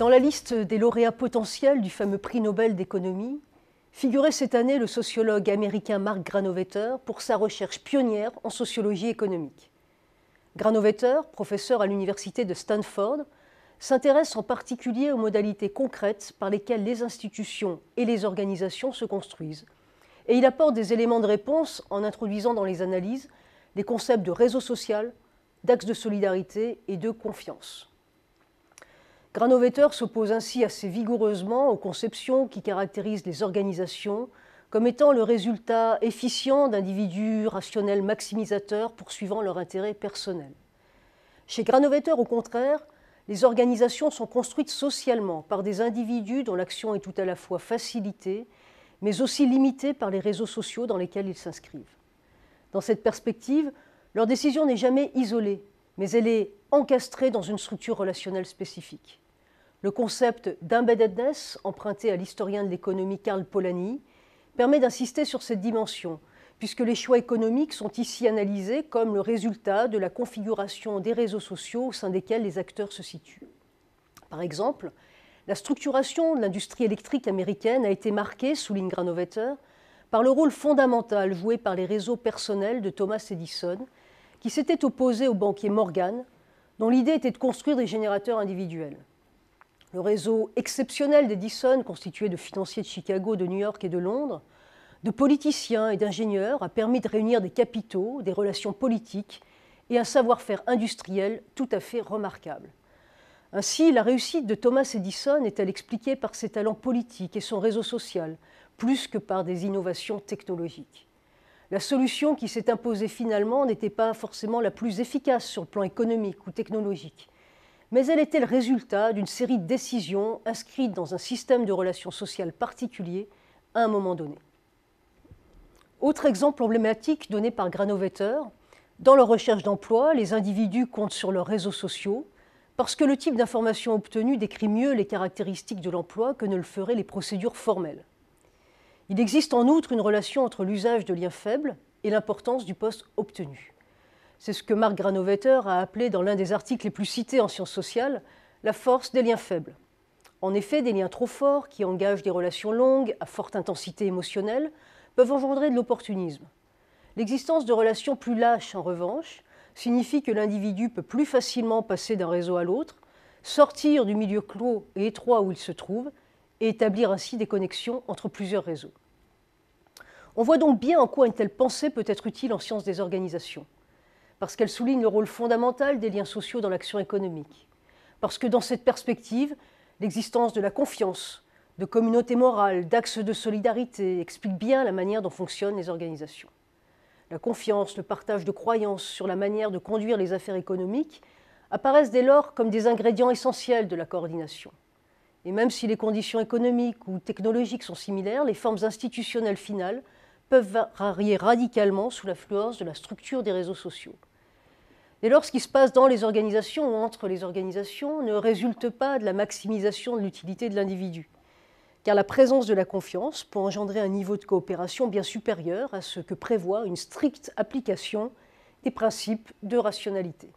Dans la liste des lauréats potentiels du fameux prix Nobel d'économie, figurait cette année le sociologue américain Mark Granovetter pour sa recherche pionnière en sociologie économique. Granovetter, professeur à l'université de Stanford, s'intéresse en particulier aux modalités concrètes par lesquelles les institutions et les organisations se construisent. Et il apporte des éléments de réponse en introduisant dans les analyses des concepts de réseau social, d'axe de solidarité et de confiance. Granovetter s'oppose ainsi assez vigoureusement aux conceptions qui caractérisent les organisations comme étant le résultat efficient d'individus rationnels maximisateurs poursuivant leur intérêt personnel. Chez Granovetter, au contraire, les organisations sont construites socialement par des individus dont l'action est tout à la fois facilitée, mais aussi limitée par les réseaux sociaux dans lesquels ils s'inscrivent. Dans cette perspective, leur décision n'est jamais isolée mais elle est encastrée dans une structure relationnelle spécifique. Le concept d'embeddedness, emprunté à l'historien de l'économie Karl Polanyi, permet d'insister sur cette dimension, puisque les choix économiques sont ici analysés comme le résultat de la configuration des réseaux sociaux au sein desquels les acteurs se situent. Par exemple, la structuration de l'industrie électrique américaine a été marquée, souligne Granovetter, par le rôle fondamental joué par les réseaux personnels de Thomas Edison qui s'était opposé au banquier Morgan, dont l'idée était de construire des générateurs individuels. Le réseau exceptionnel d'Edison, constitué de financiers de Chicago, de New York et de Londres, de politiciens et d'ingénieurs, a permis de réunir des capitaux, des relations politiques et un savoir-faire industriel tout à fait remarquable. Ainsi, la réussite de Thomas Edison est-elle expliquée par ses talents politiques et son réseau social, plus que par des innovations technologiques la solution qui s'est imposée finalement n'était pas forcément la plus efficace sur le plan économique ou technologique, mais elle était le résultat d'une série de décisions inscrites dans un système de relations sociales particulier à un moment donné. Autre exemple emblématique donné par Granovetter, dans leur recherche d'emploi, les individus comptent sur leurs réseaux sociaux parce que le type d'information obtenue décrit mieux les caractéristiques de l'emploi que ne le feraient les procédures formelles. Il existe en outre une relation entre l'usage de liens faibles et l'importance du poste obtenu. C'est ce que Marc Granovetter a appelé dans l'un des articles les plus cités en sciences sociales la force des liens faibles. En effet, des liens trop forts qui engagent des relations longues à forte intensité émotionnelle peuvent engendrer de l'opportunisme. L'existence de relations plus lâches, en revanche, signifie que l'individu peut plus facilement passer d'un réseau à l'autre, sortir du milieu clos et étroit où il se trouve et établir ainsi des connexions entre plusieurs réseaux. On voit donc bien en quoi une telle pensée peut être utile en sciences des organisations, parce qu'elle souligne le rôle fondamental des liens sociaux dans l'action économique, parce que dans cette perspective, l'existence de la confiance, de communautés morales, d'axes de solidarité explique bien la manière dont fonctionnent les organisations. La confiance, le partage de croyances sur la manière de conduire les affaires économiques apparaissent dès lors comme des ingrédients essentiels de la coordination. Et même si les conditions économiques ou technologiques sont similaires, les formes institutionnelles finales peuvent varier radicalement sous l'influence de la structure des réseaux sociaux. Dès lors, ce qui se passe dans les organisations ou entre les organisations ne résulte pas de la maximisation de l'utilité de l'individu, car la présence de la confiance peut engendrer un niveau de coopération bien supérieur à ce que prévoit une stricte application des principes de rationalité.